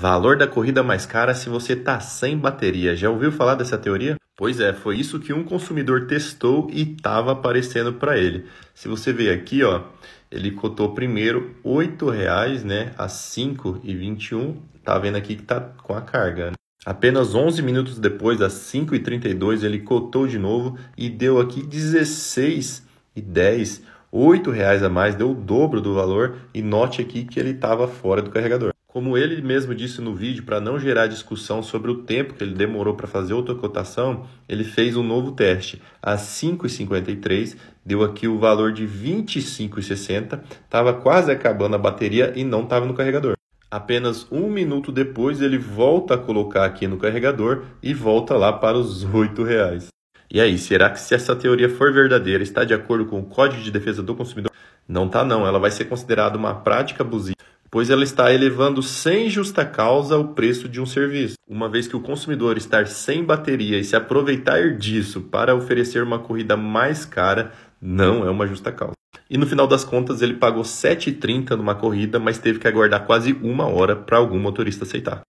Valor da corrida mais cara se você tá sem bateria. Já ouviu falar dessa teoria? Pois é, foi isso que um consumidor testou e estava aparecendo para ele. Se você ver aqui, ó, ele cotou primeiro R$ 8,00, né, a R$ 5,21. Tá vendo aqui que tá com a carga. Né? Apenas 11 minutos depois, às 5 h ele cotou de novo e deu aqui R$ 16,10. R$ 8,00 a mais, deu o dobro do valor e note aqui que ele estava fora do carregador. Como ele mesmo disse no vídeo, para não gerar discussão sobre o tempo que ele demorou para fazer outra cotação, ele fez um novo teste. Às 5,53, deu aqui o valor de 25,60, estava quase acabando a bateria e não estava no carregador. Apenas um minuto depois, ele volta a colocar aqui no carregador e volta lá para os R$ 8,00. E aí, será que se essa teoria for verdadeira, está de acordo com o Código de Defesa do Consumidor? Não tá não, ela vai ser considerada uma prática abusiva pois ela está elevando sem justa causa o preço de um serviço. Uma vez que o consumidor estar sem bateria e se aproveitar disso para oferecer uma corrida mais cara, não é uma justa causa. E no final das contas, ele pagou 7,30 numa corrida, mas teve que aguardar quase uma hora para algum motorista aceitar.